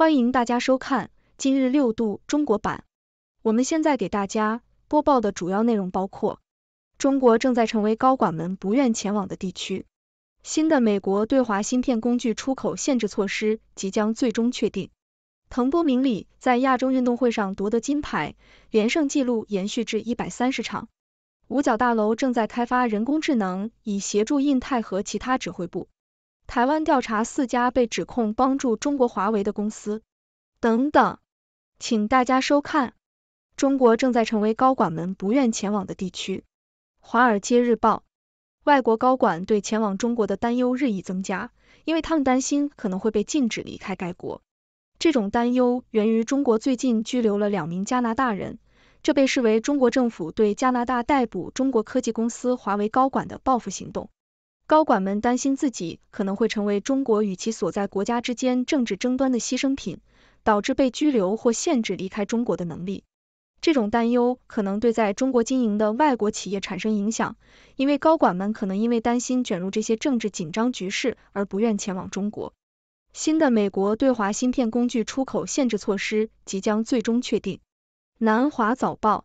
欢迎大家收看今日六度中国版。我们现在给大家播报的主要内容包括：中国正在成为高管们不愿前往的地区；新的美国对华芯片工具出口限制措施即将最终确定；腾波明里在亚洲运动会上夺得金牌，连胜记录延续至一百三十场；五角大楼正在开发人工智能以协助印太和其他指挥部。台湾调查四家被指控帮助中国华为的公司。等等，请大家收看。中国正在成为高管们不愿前往的地区。《华尔街日报》：外国高管对前往中国的担忧日益增加，因为他们担心可能会被禁止离开该国。这种担忧源于中国最近拘留了两名加拿大人，这被视为中国政府对加拿大逮捕中国科技公司华为高管的报复行动。高管们担心自己可能会成为中国与其所在国家之间政治争端的牺牲品，导致被拘留或限制离开中国的能力。这种担忧可能对在中国经营的外国企业产生影响，因为高管们可能因为担心卷入这些政治紧张局势而不愿前往中国。新的美国对华芯片工具出口限制措施即将最终确定。南华早报，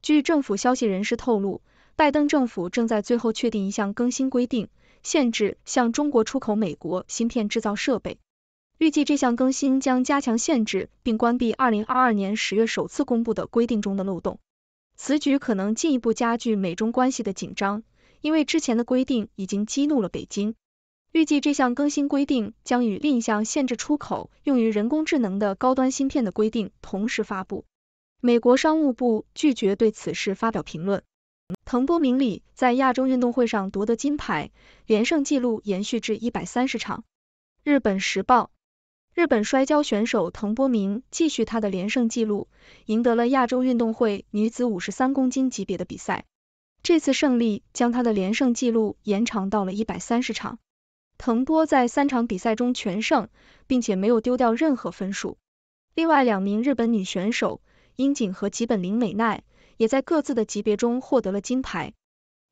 据政府消息人士透露。拜登政府正在最后确定一项更新规定，限制向中国出口美国芯片制造设备。预计这项更新将加强限制，并关闭二零二二年十月首次公布的规定中的漏洞。此举可能进一步加剧美中关系的紧张，因为之前的规定已经激怒了北京。预计这项更新规定将与另一项限制出口用于人工智能的高端芯片的规定同时发布。美国商务部拒绝对此事发表评论。藤波明里在亚洲运动会上夺得金牌，连胜纪录延续至一百三十场。日本时报：日本摔跤选手藤波明继续他的连胜纪录，赢得了亚洲运动会女子五十三公斤级别的比赛。这次胜利将他的连胜纪录延长到了一百三十场。藤波在三场比赛中全胜，并且没有丢掉任何分数。另外两名日本女选手樱井和吉本玲美奈。也在各自的级别中获得了金牌。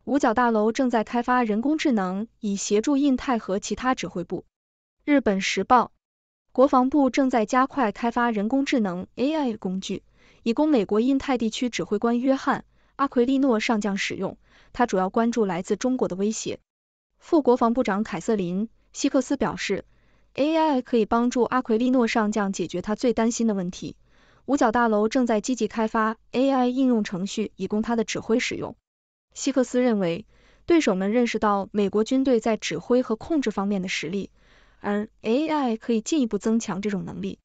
五角大楼正在开发人工智能，以协助印太和其他指挥部。日本时报，国防部正在加快开发人工智能 AI 工具，以供美国印太地区指挥官约翰阿奎利诺上将使用。他主要关注来自中国的威胁。副国防部长凯瑟琳希克斯表示，AI 可以帮助阿奎利诺上将解决他最担心的问题。五角大楼正在积极开发 AI 应用程序，以供它的指挥使用。希克斯认为，对手们认识到美国军队在指挥和控制方面的实力，而 AI 可以进一步增强这种能力。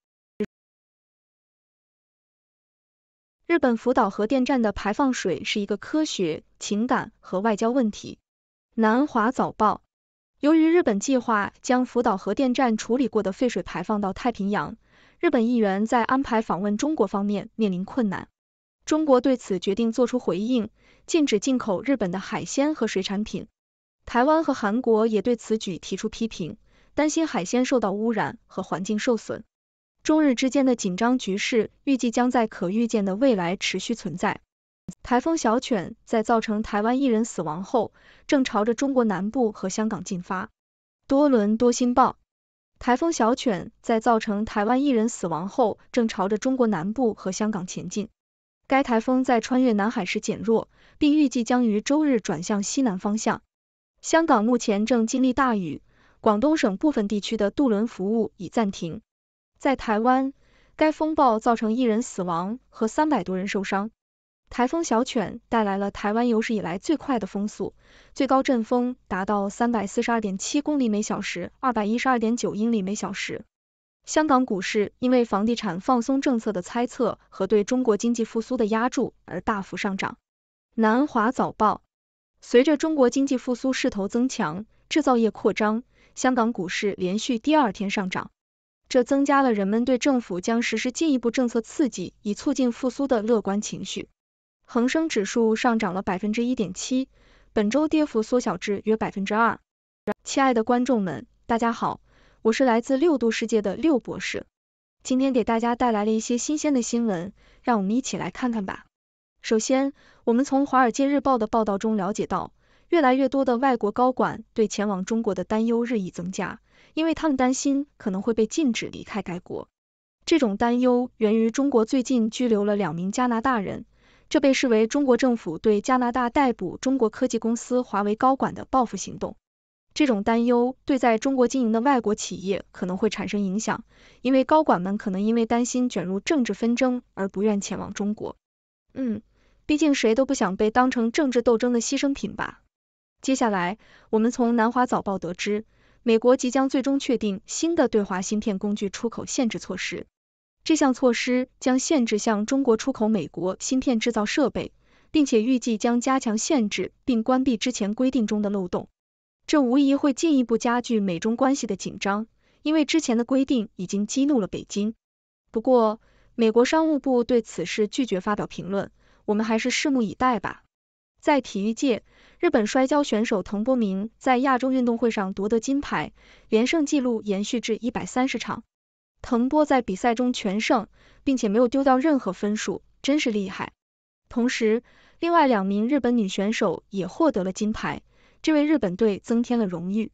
日本福岛核电站的排放水是一个科学、情感和外交问题。南华早报。由于日本计划将福岛核电站处理过的废水排放到太平洋，日本议员在安排访问中国方面面临困难。中国对此决定作出回应，禁止进口日本的海鲜和水产品。台湾和韩国也对此举提出批评，担心海鲜受到污染和环境受损。中日之间的紧张局势预计将在可预见的未来持续存在。台风小犬在造成台湾一人死亡后，正朝着中国南部和香港进发。多伦多新报：台风小犬在造成台湾一人死亡后，正朝着中国南部和香港前进。该台风在穿越南海时减弱，并预计将于周日转向西南方向。香港目前正经历大雨，广东省部分地区的渡轮服务已暂停。在台湾，该风暴造成一人死亡和三百多人受伤。台风小犬带来了台湾有史以来最快的风速，最高阵风达到三百四十二点七公里每小时，二百一十二点九英里每小时。香港股市因为房地产放松政策的猜测和对中国经济复苏的压注而大幅上涨。南华早报：随着中国经济复苏势头增强，制造业扩张，香港股市连续第二天上涨，这增加了人们对政府将实施进一步政策刺激以促进复苏的乐观情绪。恒生指数上涨了百分之一点七，本周跌幅缩小至约百分之二。亲爱的观众们，大家好，我是来自六度世界的六博士。今天给大家带来了一些新鲜的新闻，让我们一起来看看吧。首先，我们从《华尔街日报》的报道中了解到，越来越多的外国高管对前往中国的担忧日益增加，因为他们担心可能会被禁止离开该国。这种担忧源于中国最近拘留了两名加拿大人。这被视为中国政府对加拿大逮捕中国科技公司华为高管的报复行动。这种担忧对在中国经营的外国企业可能会产生影响，因为高管们可能因为担心卷入政治纷争而不愿前往中国。嗯，毕竟谁都不想被当成政治斗争的牺牲品吧。接下来，我们从南华早报得知，美国即将最终确定新的对华芯片工具出口限制措施。这项措施将限制向中国出口美国芯片制造设备，并且预计将加强限制并关闭之前规定中的漏洞。这无疑会进一步加剧美中关系的紧张，因为之前的规定已经激怒了北京。不过，美国商务部对此事拒绝发表评论，我们还是拭目以待吧。在体育界，日本摔跤选手藤波明在亚洲运动会上夺得金牌，连胜纪录延续至一百三十场。藤波在比赛中全胜，并且没有丢掉任何分数，真是厉害。同时，另外两名日本女选手也获得了金牌，这为日本队增添了荣誉。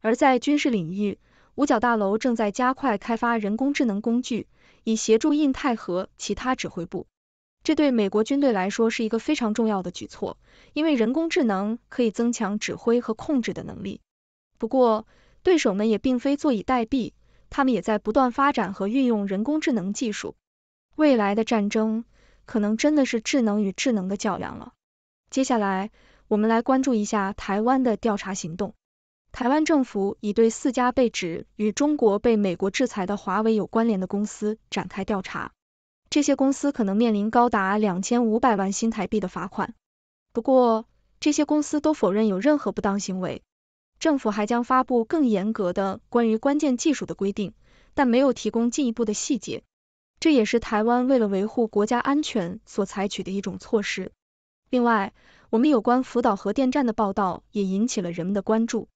而在军事领域，五角大楼正在加快开发人工智能工具，以协助印太和其他指挥部。这对美国军队来说是一个非常重要的举措，因为人工智能可以增强指挥和控制的能力。不过，对手们也并非坐以待毙。他们也在不断发展和运用人工智能技术，未来的战争可能真的是智能与智能的较量了。接下来，我们来关注一下台湾的调查行动。台湾政府已对四家被指与中国被美国制裁的华为有关联的公司展开调查，这些公司可能面临高达两千五百万新台币的罚款。不过，这些公司都否认有任何不当行为。政府还将发布更严格的关于关键技术的规定，但没有提供进一步的细节。这也是台湾为了维护国家安全所采取的一种措施。另外，我们有关福岛核电站的报道也引起了人们的关注。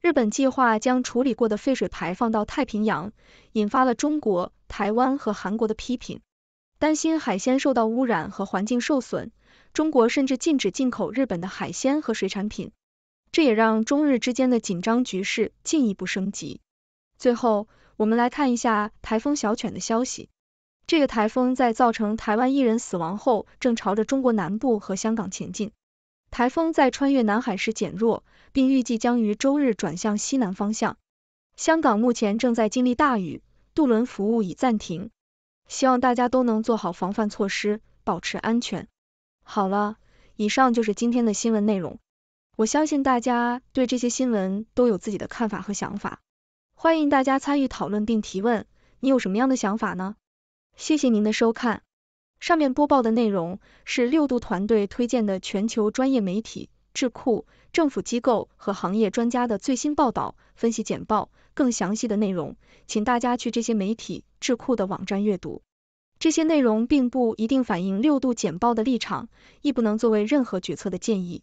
日本计划将处理过的废水排放到太平洋，引发了中国、台湾和韩国的批评，担心海鲜受到污染和环境受损。中国甚至禁止进口日本的海鲜和水产品。这也让中日之间的紧张局势进一步升级。最后，我们来看一下台风小犬的消息。这个台风在造成台湾一人死亡后，正朝着中国南部和香港前进。台风在穿越南海时减弱，并预计将于周日转向西南方向。香港目前正在经历大雨，渡轮服务已暂停。希望大家都能做好防范措施，保持安全。好了，以上就是今天的新闻内容。我相信大家对这些新闻都有自己的看法和想法，欢迎大家参与讨论并提问。你有什么样的想法呢？谢谢您的收看。上面播报的内容是六度团队推荐的全球专业媒体、智库、政府机构和行业专家的最新报道、分析简报。更详细的内容，请大家去这些媒体、智库的网站阅读。这些内容并不一定反映六度简报的立场，亦不能作为任何决策的建议。